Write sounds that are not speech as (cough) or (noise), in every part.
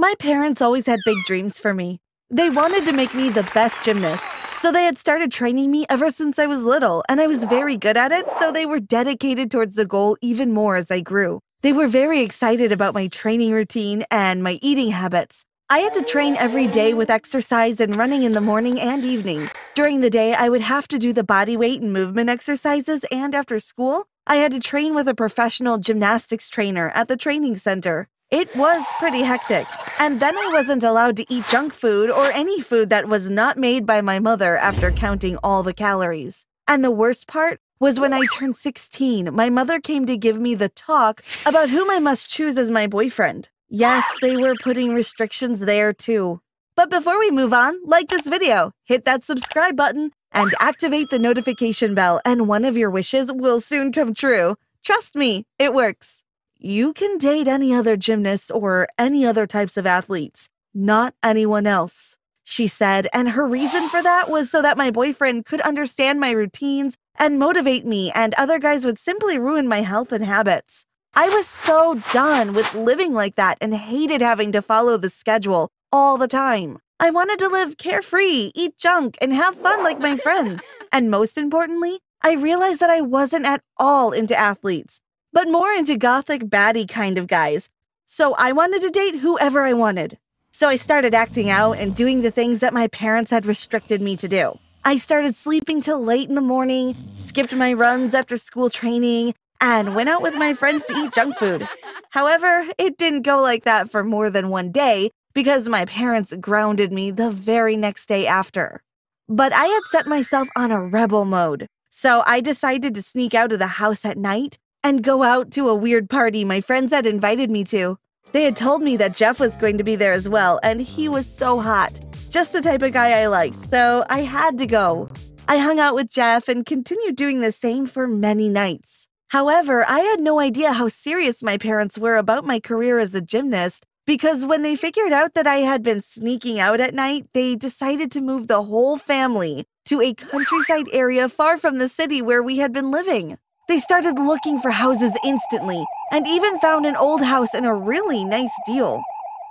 My parents always had big dreams for me. They wanted to make me the best gymnast, so they had started training me ever since I was little, and I was very good at it, so they were dedicated towards the goal even more as I grew. They were very excited about my training routine and my eating habits. I had to train every day with exercise and running in the morning and evening. During the day, I would have to do the body weight and movement exercises, and after school, I had to train with a professional gymnastics trainer at the training center. It was pretty hectic. And then I wasn't allowed to eat junk food or any food that was not made by my mother after counting all the calories. And the worst part was when I turned 16, my mother came to give me the talk about whom I must choose as my boyfriend. Yes, they were putting restrictions there too. But before we move on, like this video, hit that subscribe button, and activate the notification bell, and one of your wishes will soon come true. Trust me, it works you can date any other gymnast or any other types of athletes, not anyone else. She said, and her reason for that was so that my boyfriend could understand my routines and motivate me, and other guys would simply ruin my health and habits. I was so done with living like that and hated having to follow the schedule all the time. I wanted to live carefree, eat junk, and have fun like my friends. (laughs) And most importantly, I realized that I wasn't at all into athletes but more into gothic baddie kind of guys. So I wanted to date whoever I wanted. So I started acting out and doing the things that my parents had restricted me to do. I started sleeping till late in the morning, skipped my runs after school training, and went out with my friends to eat junk food. However, it didn't go like that for more than one day because my parents grounded me the very next day after. But I had set myself on a rebel mode, so I decided to sneak out of the house at night and go out to a weird party my friends had invited me to. They had told me that Jeff was going to be there as well, and he was so hot. Just the type of guy I liked, so I had to go. I hung out with Jeff and continued doing the same for many nights. However, I had no idea how serious my parents were about my career as a gymnast because when they figured out that I had been sneaking out at night, they decided to move the whole family to a countryside area far from the city where we had been living. They started looking for houses instantly and even found an old house in a really nice deal.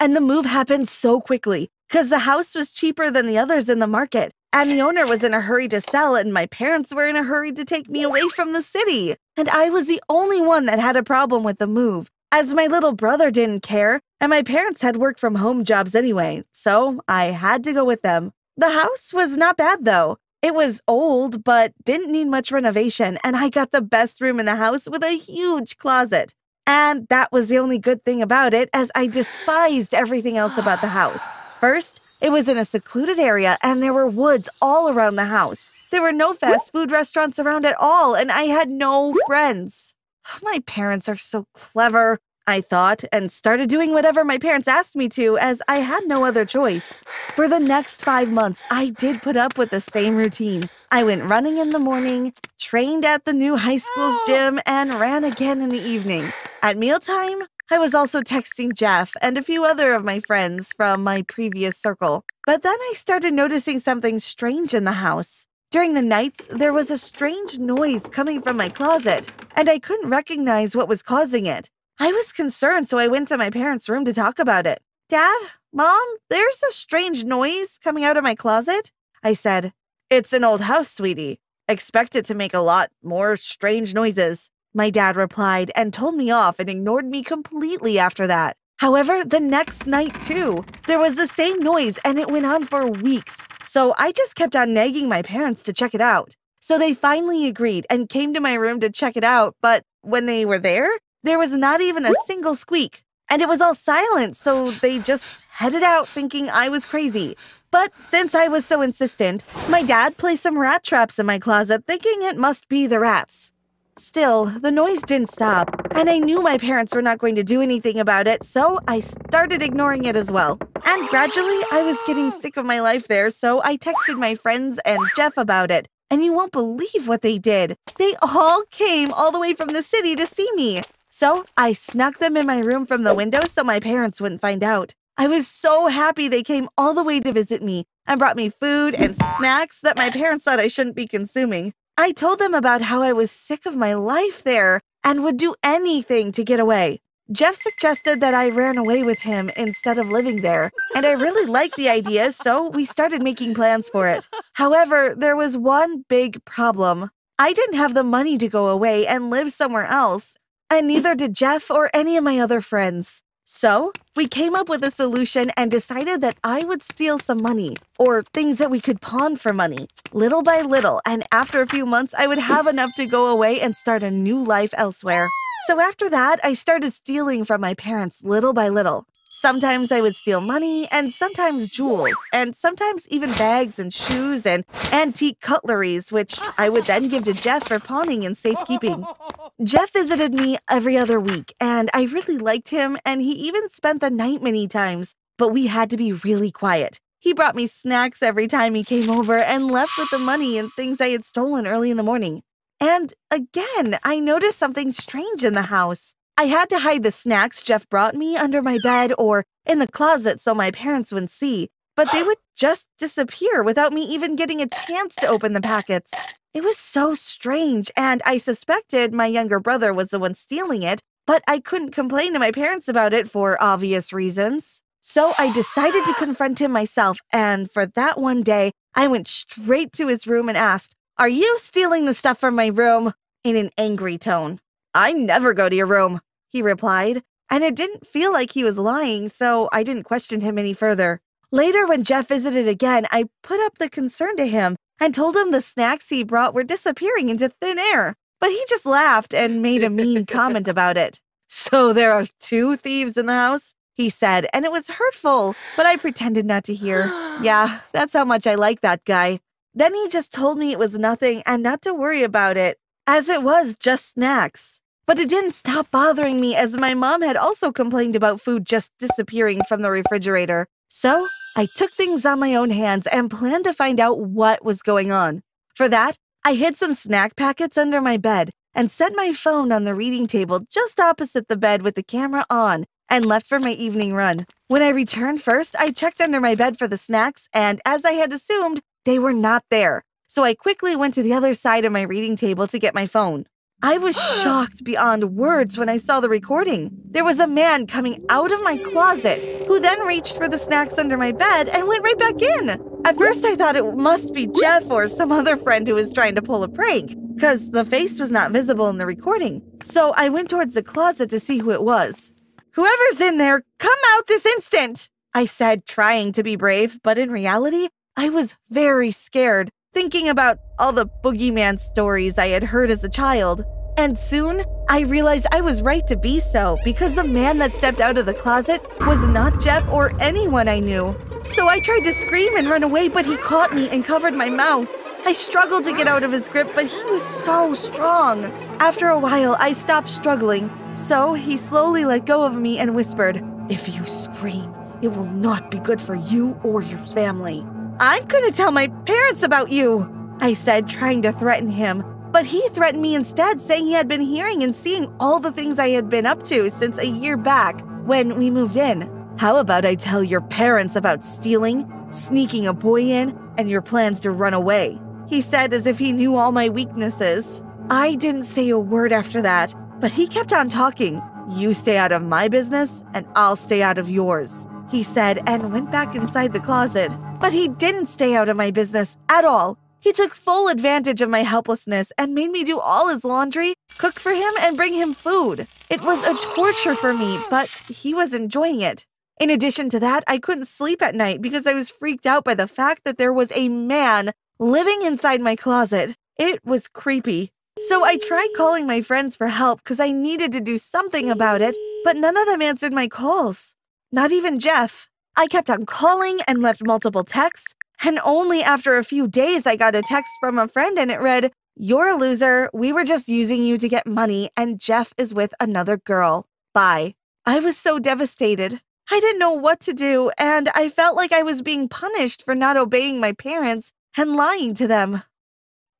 And the move happened so quickly because the house was cheaper than the others in the market, and the owner was in a hurry to sell, and my parents were in a hurry to take me away from the city. And I was the only one that had a problem with the move, as my little brother didn't care, and my parents had work from home jobs anyway, so I had to go with them. The house was not bad though. It was old, but didn't need much renovation, and I got the best room in the house with a huge closet. And that was the only good thing about it, as I despised everything else about the house. First, it was in a secluded area, and there were woods all around the house. There were no fast food restaurants around at all, and I had no friends. My parents are so clever. I thought, and started doing whatever my parents asked me to, as I had no other choice. For the next five months, I did put up with the same routine. I went running in the morning, trained at the new high school's oh. gym, and ran again in the evening. At mealtime, I was also texting Jeff and a few other of my friends from my previous circle. But then I started noticing something strange in the house. During the nights, there was a strange noise coming from my closet, and I couldn't recognize what was causing it. I was concerned, so I went to my parents' room to talk about it. Dad, Mom, there's a strange noise coming out of my closet. I said, It's an old house, sweetie. Expect it to make a lot more strange noises. My dad replied and told me off and ignored me completely after that. However, the next night, too, there was the same noise and it went on for weeks. So I just kept on nagging my parents to check it out. So they finally agreed and came to my room to check it out. But when they were there, there was not even a single squeak, and it was all silent, so they just headed out thinking I was crazy. But since I was so insistent, my dad placed some rat traps in my closet, thinking it must be the rats. Still, the noise didn't stop, and I knew my parents were not going to do anything about it, so I started ignoring it as well. And gradually, I was getting sick of my life there, so I texted my friends and Jeff about it. And you won't believe what they did. They all came all the way from the city to see me. So I snuck them in my room from the window so my parents wouldn't find out. I was so happy they came all the way to visit me and brought me food and snacks that my parents thought I shouldn't be consuming. I told them about how I was sick of my life there and would do anything to get away. Jeff suggested that I ran away with him instead of living there, and I really liked the idea, so we started making plans for it. However, there was one big problem. I didn't have the money to go away and live somewhere else, and neither did Jeff or any of my other friends. So, we came up with a solution and decided that I would steal some money, or things that we could pawn for money, little by little, and after a few months, I would have enough to go away and start a new life elsewhere. So after that, I started stealing from my parents little by little, Sometimes I would steal money and sometimes jewels and sometimes even bags and shoes and antique cutleries, which I would then give to Jeff for pawning and safekeeping. (laughs) Jeff visited me every other week and I really liked him and he even spent the night many times, but we had to be really quiet. He brought me snacks every time he came over and left with the money and things I had stolen early in the morning. And again, I noticed something strange in the house. I had to hide the snacks Jeff brought me under my bed or in the closet so my parents wouldn't see, but they would (sighs) just disappear without me even getting a chance to open the packets. It was so strange, and I suspected my younger brother was the one stealing it, but I couldn't complain to my parents about it for obvious reasons. So I decided to (gasps) confront him myself, and for that one day, I went straight to his room and asked, Are you stealing the stuff from my room? in an angry tone. I never go to your room he replied, and it didn't feel like he was lying, so I didn't question him any further. Later, when Jeff visited again, I put up the concern to him and told him the snacks he brought were disappearing into thin air, but he just laughed and made a mean comment (laughs) about it. So there are two thieves in the house? He said, and it was hurtful, but I pretended not to hear. Yeah, (gasps) that's how much I like that guy. Then he just told me it was nothing and not to worry about it, as it was just snacks. But it didn't stop bothering me as my mom had also complained about food just disappearing from the refrigerator. So I took things on my own hands and planned to find out what was going on. For that, I hid some snack packets under my bed and set my phone on the reading table just opposite the bed with the camera on and left for my evening run. When I returned first, I checked under my bed for the snacks, and as I had assumed, they were not there. So I quickly went to the other side of my reading table to get my phone. I was (gasps) shocked beyond words when I saw the recording. There was a man coming out of my closet who then reached for the snacks under my bed and went right back in. At first, I thought it must be Jeff or some other friend who was trying to pull a prank because the face was not visible in the recording. So I went towards the closet to see who it was. Whoever's in there, come out this instant! I said, trying to be brave, but in reality, I was very scared thinking about all the boogeyman stories I had heard as a child. And soon, I realized I was right to be so because the man that stepped out of the closet was not Jeff or anyone I knew. So I tried to scream and run away, but he caught me and covered my mouth. I struggled to get out of his grip, but he was so strong. After a while, I stopped struggling, so he slowly let go of me and whispered, If you scream, it will not be good for you or your family. I'm gonna tell my parents about you, I said, trying to threaten him. But he threatened me instead, saying he had been hearing and seeing all the things I had been up to since a year back when we moved in. How about I tell your parents about stealing, sneaking a boy in, and your plans to run away? He said as if he knew all my weaknesses. I didn't say a word after that, but he kept on talking. You stay out of my business, and I'll stay out of yours he said, and went back inside the closet. But he didn't stay out of my business at all. He took full advantage of my helplessness and made me do all his laundry, cook for him, and bring him food. It was a torture for me, but he was enjoying it. In addition to that, I couldn't sleep at night because I was freaked out by the fact that there was a man living inside my closet. It was creepy. So I tried calling my friends for help because I needed to do something about it, but none of them answered my calls. Not even Jeff. I kept on calling and left multiple texts, and only after a few days I got a text from a friend and it read, You're a loser. We were just using you to get money, and Jeff is with another girl. Bye. I was so devastated. I didn't know what to do, and I felt like I was being punished for not obeying my parents and lying to them.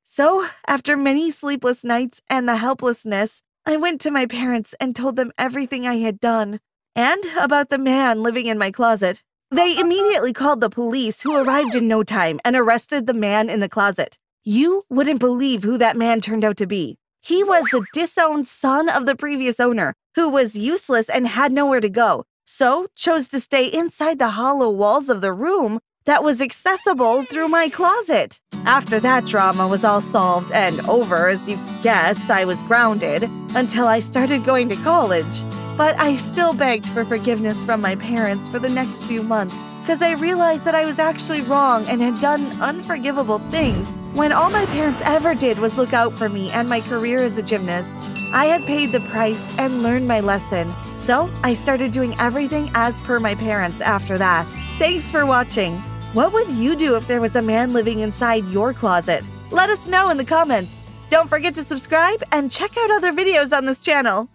So, after many sleepless nights and the helplessness, I went to my parents and told them everything I had done and about the man living in my closet. They (laughs) immediately called the police, who arrived in no time and arrested the man in the closet. You wouldn't believe who that man turned out to be. He was the disowned son of the previous owner, who was useless and had nowhere to go, so chose to stay inside the hollow walls of the room that was accessible through my closet. After that drama was all solved and over, as you guess, I was grounded until I started going to college. But I still begged for forgiveness from my parents for the next few months because I realized that I was actually wrong and had done unforgivable things when all my parents ever did was look out for me and my career as a gymnast. I had paid the price and learned my lesson, so I started doing everything as per my parents after that. Thanks for watching. What would you do if there was a man living inside your closet? Let us know in the comments. Don't forget to subscribe and check out other videos on this channel.